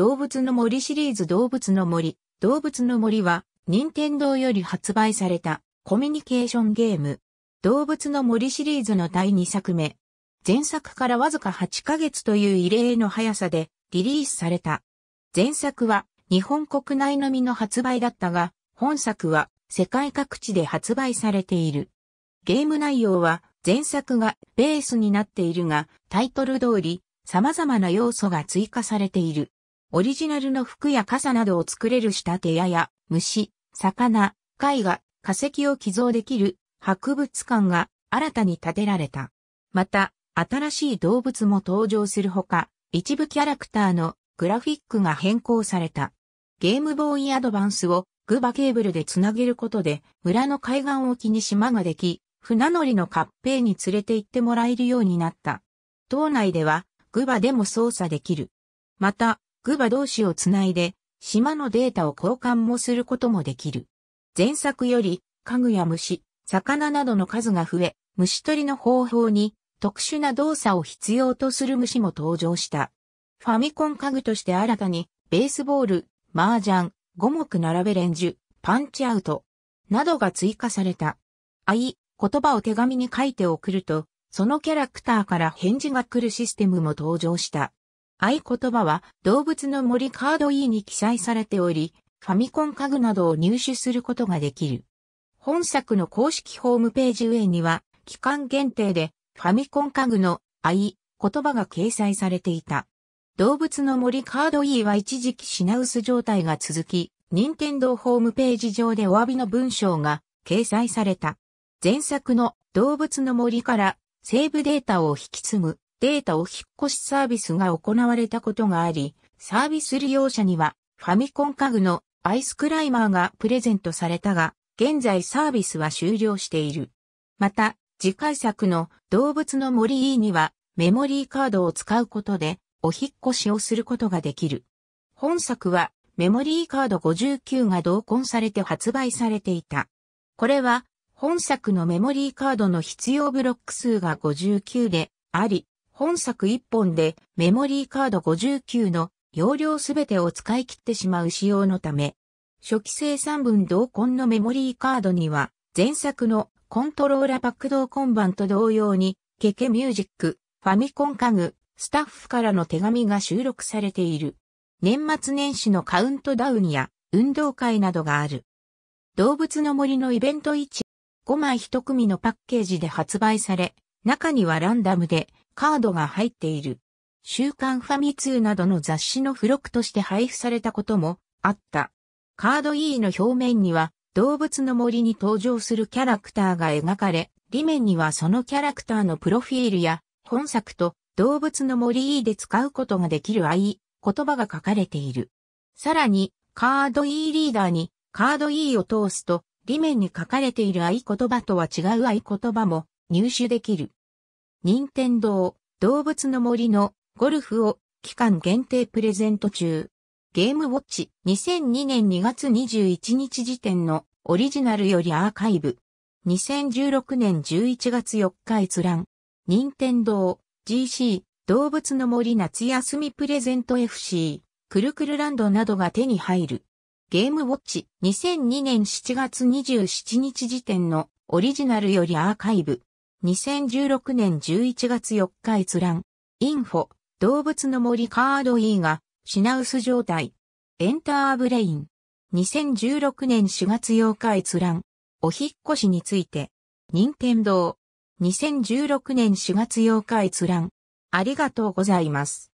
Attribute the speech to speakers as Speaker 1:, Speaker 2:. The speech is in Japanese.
Speaker 1: 動物の森シリーズ動物の森。動物の森は、任天堂より発売されたコミュニケーションゲーム。動物の森シリーズの第2作目。前作からわずか8ヶ月という異例の速さでリリースされた。前作は日本国内のみの発売だったが、本作は世界各地で発売されている。ゲーム内容は前作がベースになっているが、タイトル通り様々な要素が追加されている。オリジナルの服や傘などを作れる仕立て屋や、虫、魚、絵画、化石を寄贈できる博物館が新たに建てられた。また、新しい動物も登場するほか、一部キャラクターのグラフィックが変更された。ゲームボーイアドバンスをグバケーブルでつなげることで、村の海岸沖に島ができ、船乗りのカッペイに連れて行ってもらえるようになった。島内では、グバでも操作できる。また、グバ同士をつないで、島のデータを交換もすることもできる。前作より、家具や虫、魚などの数が増え、虫取りの方法に特殊な動作を必要とする虫も登場した。ファミコン家具として新たに、ベースボール、麻雀、五目並べレジュ、パンチアウト、などが追加された。あい、言葉を手紙に書いて送ると、そのキャラクターから返事が来るシステムも登場した。合言葉は動物の森カード E に記載されており、ファミコン家具などを入手することができる。本作の公式ホームページ上には、期間限定でファミコン家具の合言葉が掲載されていた。動物の森カード E は一時期品薄状態が続き、任天堂ホームページ上でお詫びの文章が掲載された。前作の動物の森からセーブデータを引き継ぐデータお引越しサービスが行われたことがあり、サービス利用者にはファミコン家具のアイスクライマーがプレゼントされたが、現在サービスは終了している。また、次回作の動物の森 E にはメモリーカードを使うことでお引越しをすることができる。本作はメモリーカード59が同梱されて発売されていた。これは本作のメモリーカードの必要ブロック数が59であり、本作1本でメモリーカード59の容量すべてを使い切ってしまう仕様のため、初期生産分同梱のメモリーカードには、前作のコントローラパック同梱版と同様に、ケケミュージック、ファミコン家具、スタッフからの手紙が収録されている。年末年始のカウントダウンや運動会などがある。動物の森のイベント1、5枚1組のパッケージで発売され、中にはランダムでカードが入っている。週刊ファミ通などの雑誌の付録として配布されたこともあった。カード E の表面には動物の森に登場するキャラクターが描かれ、裏面にはそのキャラクターのプロフィールや本作と動物の森 E で使うことができる合言葉が書かれている。さらに、カード E リーダーにカード E を通すと、裏面に書かれている合言葉とは違う合言葉も入手できる。任天堂動物の森のゴルフを期間限定プレゼント中。ゲームウォッチ2002年2月21日時点のオリジナルよりアーカイブ。2016年11月4日閲覧。任天堂 GC 動物の森夏休みプレゼント FC くるくるランドなどが手に入る。ゲームウォッチ2002年7月27日時点のオリジナルよりアーカイブ。2016年11月4日閲覧。インフォ、動物の森カード E が、品薄状態。エンターブレイン。2016年4月8日閲覧。お引越しについて。任天堂。2016年4月8日閲覧。ありがとうございます。